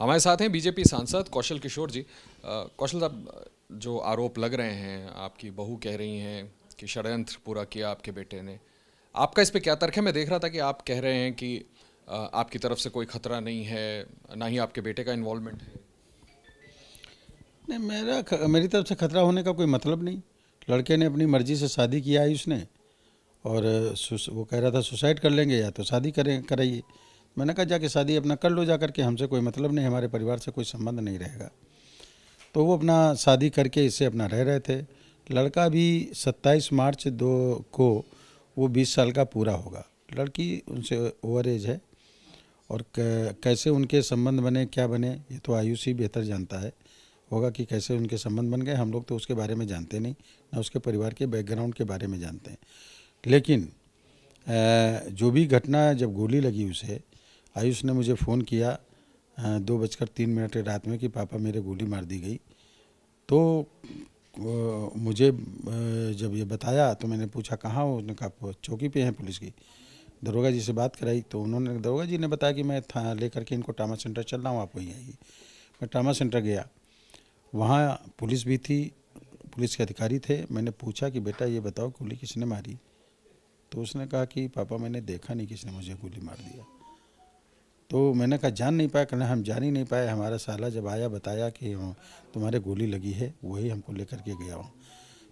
हमारे साथ हैं बीजेपी सांसद कौशल किशोर जी कौशल साहब जो आरोप लग रहे हैं आपकी बहू कह रही हैं कि षडयंत्र पूरा किया आपके बेटे ने आपका इस पर क्या तर्क है मैं देख रहा था कि आप कह रहे हैं कि आपकी तरफ से कोई खतरा नहीं है ना ही आपके बेटे का इन्वॉल्वमेंट है नहीं मेरा मेरी तरफ से खतरा होने का कोई मतलब नहीं लड़के ने अपनी मर्जी से शादी किया है उसने और वो कह रहा था सुसाइड कर लेंगे या तो शादी करें कराइए मैंने कहा जाके शादी अपना कर लो जा करके हमसे कोई मतलब नहीं हमारे परिवार से कोई संबंध नहीं रहेगा तो वो अपना शादी करके इससे अपना रह रहे थे लड़का भी 27 मार्च दो को वो 20 साल का पूरा होगा लड़की उनसे ओवर एज है और कैसे उनके संबंध बने क्या बने ये तो आयुष ही बेहतर जानता है होगा कि कैसे उनके संबंध बन गए हम लोग तो उसके बारे में जानते नहीं ना उसके परिवार के बैकग्राउंड के बारे में जानते हैं लेकिन जो भी घटना जब गोली लगी उसे आयुष ने मुझे फ़ोन किया दो बजकर तीन मिनट रात में कि पापा मेरे गोली मार दी गई तो मुझे जब ये बताया तो मैंने पूछा कहाँ हो उसने कहा चौकी पे हैं पुलिस की दरोगा जी से बात कराई तो उन्होंने दरोगा जी ने बताया कि मैं था लेकर के इनको ट्रामा सेंटर चल रहा हूँ आप वहीं आइए मैं ट्रामा सेंटर गया वहाँ पुलिस भी थी पुलिस के अधिकारी थे मैंने पूछा कि बेटा ये बताओ गोली किसने मारी तो उसने कहा कि पापा मैंने देखा नहीं किसने मुझे गोली मार दिया तो मैंने कहा जान नहीं पाया कहना हम जान ही नहीं पाए हमारा साला जब आया बताया कि तुम्हारे गोली लगी है वही हमको लेकर के गया हूँ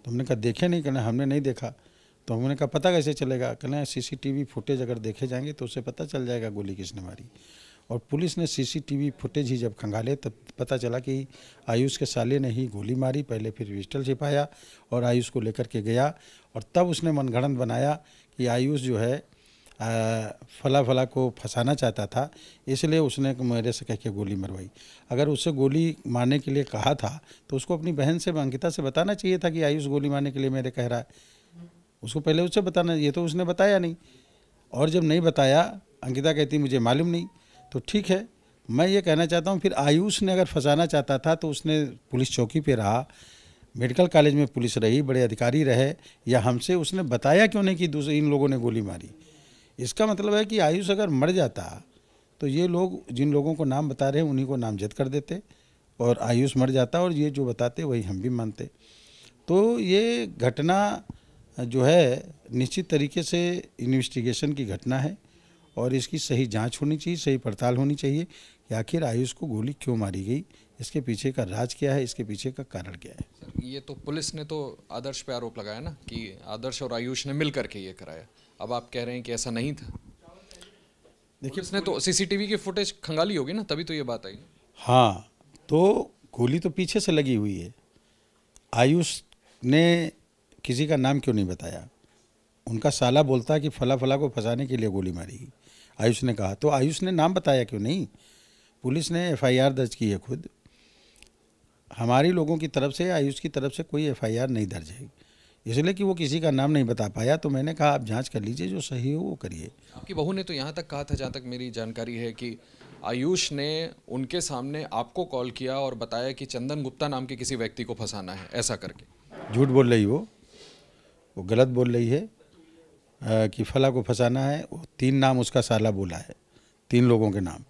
तो हमने कहा देखे नहीं कहना हमने नहीं देखा तो हमने कहा पता कैसे चलेगा कहना सीसीटीवी फुटेज अगर देखे जाएंगे तो उसे पता चल जाएगा गोली किसने मारी और पुलिस ने सीसीटीवी फुटेज ही जब खंगाले तब पता चला कि आयुष के साले ने ही गोली मारी पहले फिर पिस्टल छिपाया और आयुष को लेकर के गया और तब उसने मनगढ़ंत बनाया कि आयुष जो है फला फला को फंसाना चाहता था इसलिए उसने मेरे से कह के गोली मरवाई अगर उससे गोली मारने के लिए कहा था तो उसको अपनी बहन से अंकिता से बताना चाहिए था कि आयुष गोली मारने के लिए मेरे कह रहा है उसको पहले उससे बताना ये तो उसने बताया नहीं और जब नहीं बताया अंकिता कहती मुझे मालूम नहीं तो ठीक है मैं ये कहना चाहता हूँ फिर आयुष ने अगर फंसाना चाहता था तो उसने पुलिस चौकी पे रहा मेडिकल कॉलेज में पुलिस रही बड़े अधिकारी रहे या हमसे उसने बताया क्यों नहीं कि दूसरे इन लोगों ने गोली मारी इसका मतलब है कि आयुष अगर मर जाता तो ये लोग जिन लोगों को नाम बता रहे हैं उन्हीं को नामजद कर देते और आयुष मर जाता और ये जो बताते वही हम भी मानते तो ये घटना जो है निश्चित तरीके से इन्वेस्टिगेशन की घटना है और इसकी सही जांच होनी चाहिए सही पड़ताल होनी चाहिए कि आखिर आयुष को गोली क्यों मारी गई इसके पीछे का राज क्या है इसके पीछे का कारण क्या है सर ये तो पुलिस ने तो आदर्श पे आरोप लगाया ना कि आदर्श और आयुष ने मिल करके ये कराया अब आप कह रहे हैं कि ऐसा नहीं था देखिए उसने तो सीसीटीवी की फुटेज खंगाली होगी ना तभी तो ये बात आई हाँ तो गोली तो पीछे से लगी हुई है आयुष ने किसी का नाम क्यों नहीं बताया उनका साला बोलता कि फला फला को फंसाने के लिए गोली मारी आयुष ने कहा तो आयुष ने नाम बताया क्यों नहीं पुलिस ने एफआईआर दर्ज की है खुद हमारे लोगों की तरफ से आयुष की तरफ से कोई एफआईआर नहीं दर्ज है इसलिए कि वो किसी का नाम नहीं बता पाया तो मैंने कहा आप जांच कर लीजिए जो सही हो वो करिए आपकी बहू ने तो यहाँ तक कहा था जहाँ तक मेरी जानकारी है कि आयुष ने उनके सामने आपको कॉल किया और बताया कि चंदन गुप्ता नाम के किसी व्यक्ति को फंसाना है ऐसा करके झूठ बोल रही वो वो गलत बोल रही है आ, कि फला को फंसाना है वो तीन नाम उसका साला बोला है तीन लोगों के नाम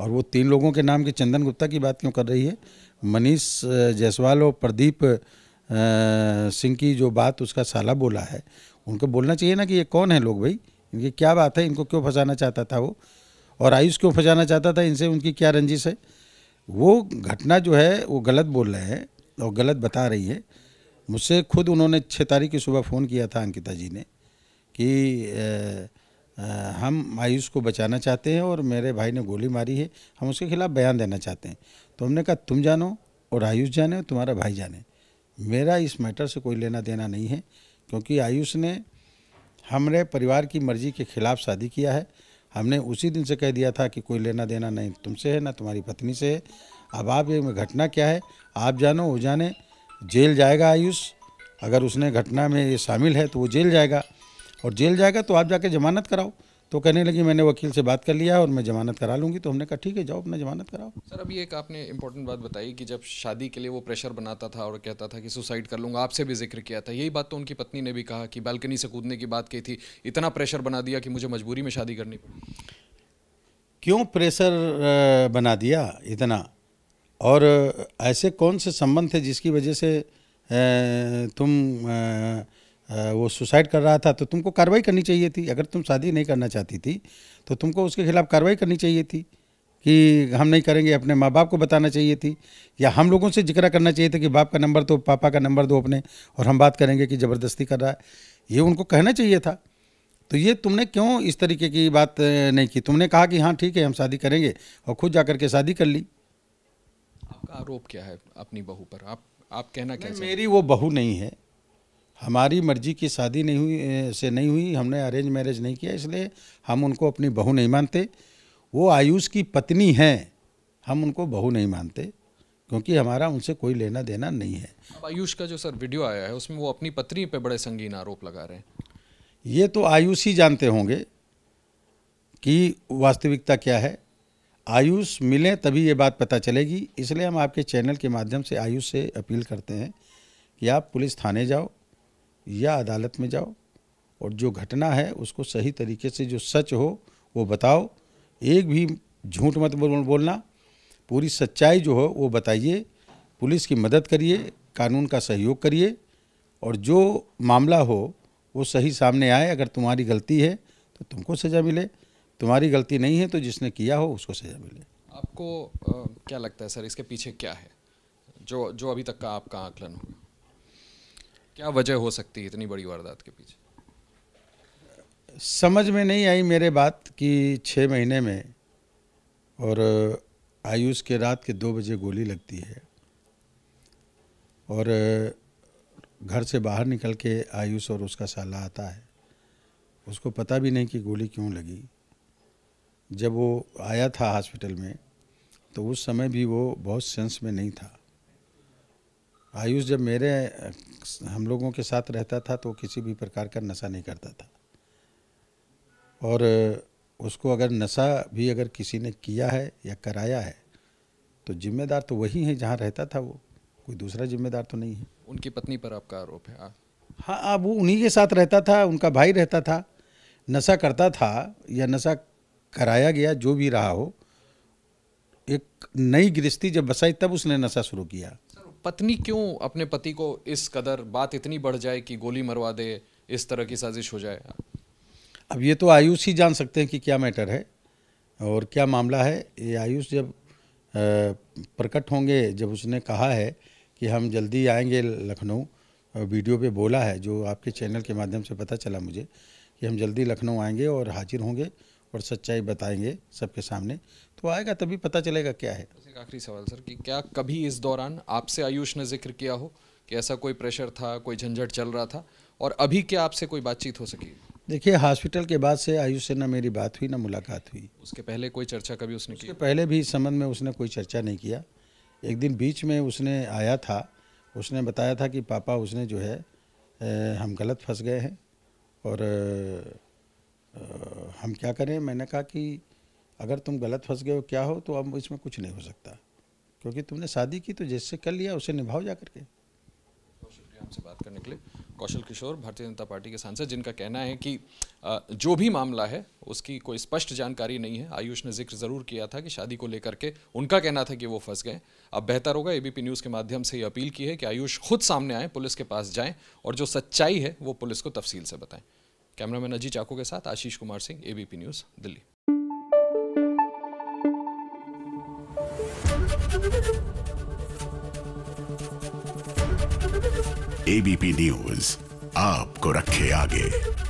और वो तीन लोगों के नाम की चंदन गुप्ता की बात क्यों कर रही है मनीष जायसवाल और प्रदीप सिंह की जो बात उसका साला बोला है उनको बोलना चाहिए ना कि ये कौन है लोग भाई इनकी क्या बात है इनको क्यों फंसाना चाहता था वो और आयुष क्यों फंसाना चाहता था इनसे उनकी क्या रंजिश है वो घटना जो है वो गलत बोल रहे हैं और गलत बता रही है मुझसे खुद उन्होंने छः तारीख की सुबह फ़ोन किया था अंकिता जी ने कि आ, आ, हम आयुष को बचाना चाहते हैं और मेरे भाई ने गोली मारी है हम उसके खिलाफ़ बयान देना चाहते हैं तो हमने कहा तुम जानो और आयुष जाने और तुम्हारा भाई जाने मेरा इस मैटर से कोई लेना देना नहीं है क्योंकि आयुष ने हमने परिवार की मर्जी के खिलाफ शादी किया है हमने उसी दिन से कह दिया था कि कोई लेना देना नहीं तुमसे है ना तुम्हारी पत्नी से है अब आप ये घटना क्या है आप जानो वो जाने जेल जाएगा आयुष अगर उसने घटना में ये शामिल है तो वो जेल जाएगा और जेल जाएगा तो आप जाके जमानत कराओ तो कहने लगी मैंने वकील से बात कर लिया और मैं जमानत करा लूँगी तो हमने कहा ठीक है जाओ अपना जमानत कराओ सर अभी एक आपने इंपॉर्टेंट बात बताई कि जब शादी के लिए वो प्रेशर बनाता था और कहता था कि सुसाइड कर लूँगा आपसे भी जिक्र किया था यही बात तो उनकी पत्नी ने भी कहा कि बालकनी से कूदने की बात कही थी इतना प्रेशर बना दिया कि मुझे मजबूरी में शादी करनी पड़ी क्यों प्रेशर बना दिया इतना और ऐसे कौन से संबंध थे जिसकी वजह से तुम वो सुसाइड कर रहा था तो तुमको कार्रवाई करनी चाहिए थी अगर तुम शादी नहीं करना चाहती थी तो तुमको उसके खिलाफ कार्रवाई करनी चाहिए थी कि हम नहीं करेंगे अपने माँ बाप को बताना चाहिए थी या हम लोगों से जिक्र करना चाहिए था कि बाप का नंबर दो पापा का नंबर दो अपने और हम बात करेंगे कि ज़बरदस्ती कर रहा है ये उनको कहना चाहिए था तो ये तुमने क्यों इस तरीके की बात नहीं की तुमने कहा कि हाँ ठीक है हम शादी करेंगे और खुद जा के शादी कर ली आपका आरोप क्या है अपनी बहू पर आप आप कहना क्या मेरी वो बहू नहीं है हमारी मर्जी की शादी नहीं हुई से नहीं हुई हमने अरेंज मैरिज नहीं किया इसलिए हम उनको अपनी बहू नहीं मानते वो आयुष की पत्नी हैं हम उनको बहू नहीं मानते क्योंकि हमारा उनसे कोई लेना देना नहीं है आयुष का जो सर वीडियो आया है उसमें वो अपनी पत्नी पे बड़े संगीन आरोप लगा रहे हैं ये तो आयुष ही जानते होंगे कि वास्तविकता क्या है आयुष मिले तभी ये बात पता चलेगी इसलिए हम आपके चैनल के माध्यम से आयुष से अपील करते हैं कि आप पुलिस थाने जाओ या अदालत में जाओ और जो घटना है उसको सही तरीके से जो सच हो वो बताओ एक भी झूठ मत बोलना पूरी सच्चाई जो हो वो बताइए पुलिस की मदद करिए कानून का सहयोग करिए और जो मामला हो वो सही सामने आए अगर तुम्हारी गलती है तो तुमको सज़ा मिले तुम्हारी गलती नहीं है तो जिसने किया हो उसको सज़ा मिले आपको आ, क्या लगता है सर इसके पीछे क्या है जो जो अभी तक का आपका आकलन हुआ क्या वजह हो सकती है इतनी बड़ी वारदात के पीछे समझ में नहीं आई मेरे बात कि छः महीने में और आयुष के रात के दो बजे गोली लगती है और घर से बाहर निकल के आयुष और उसका साला आता है उसको पता भी नहीं कि गोली क्यों लगी जब वो आया था हॉस्पिटल में तो उस समय भी वो बहुत सेंस में नहीं था आयुष जब मेरे हम लोगों के साथ रहता था तो किसी भी प्रकार का नशा नहीं करता था और उसको अगर नशा भी अगर किसी ने किया है या कराया है तो जिम्मेदार तो वही है जहाँ रहता था वो कोई दूसरा जिम्मेदार तो नहीं है उनकी पत्नी पर आपका आरोप है हाँ अब हाँ, वो उन्हीं के साथ रहता था उनका भाई रहता था नशा करता था या नशा कराया गया जो भी रहा हो एक नई गृहस्थी जब बसाई तब उसने नशा शुरू किया पत्नी क्यों अपने पति को इस कदर बात इतनी बढ़ जाए कि गोली मरवा दे इस तरह की साजिश हो जाए अब ये तो आयुष ही जान सकते हैं कि क्या मैटर है और क्या मामला है ये आयुष जब प्रकट होंगे जब उसने कहा है कि हम जल्दी आएंगे लखनऊ वीडियो पे बोला है जो आपके चैनल के माध्यम से पता चला मुझे कि हम जल्दी लखनऊ आएंगे और हाजिर होंगे और सच्चाई बताएंगे सबके सामने तो आएगा तभी पता चलेगा क्या है आखिरी सवाल सर कि क्या कभी इस दौरान आपसे आयुष ने जिक्र किया हो कि ऐसा कोई प्रेशर था कोई झंझट चल रहा था और अभी क्या आपसे कोई बातचीत हो सकी देखिए हॉस्पिटल के बाद से आयुष से ना मेरी बात हुई ना मुलाकात हुई उसके पहले कोई चर्चा कभी उसने उसके की पहले भी इस संबंध में उसने कोई चर्चा नहीं किया एक दिन बीच में उसने आया था उसने बताया था कि पापा उसने जो है हम गलत फंस गए हैं और हम क्या करें मैंने कहा कि अगर तुम गलत फंस गए हो क्या हो तो अब इसमें कुछ नहीं हो सकता क्योंकि तुमने शादी की तो जैसे कर लिया उसे निभाओ जा करके हमसे बात करने के लिए कौशल किशोर भारतीय जनता पार्टी के सांसद जिनका कहना है कि जो भी मामला है उसकी कोई स्पष्ट जानकारी नहीं है आयुष ने जिक्र जरूर किया था कि शादी को लेकर के उनका कहना था कि वो फंस गए अब बेहतर होगा एबीपी न्यूज़ के माध्यम से ये अपील की है कि आयुष खुद सामने आए पुलिस के पास जाएँ और जो सच्चाई है वो पुलिस को तफसील से बताएं कैमरामैन अजी चाकू के साथ Ashish Kumar Singh ABP news Delhi ABP news आपको रखे आगे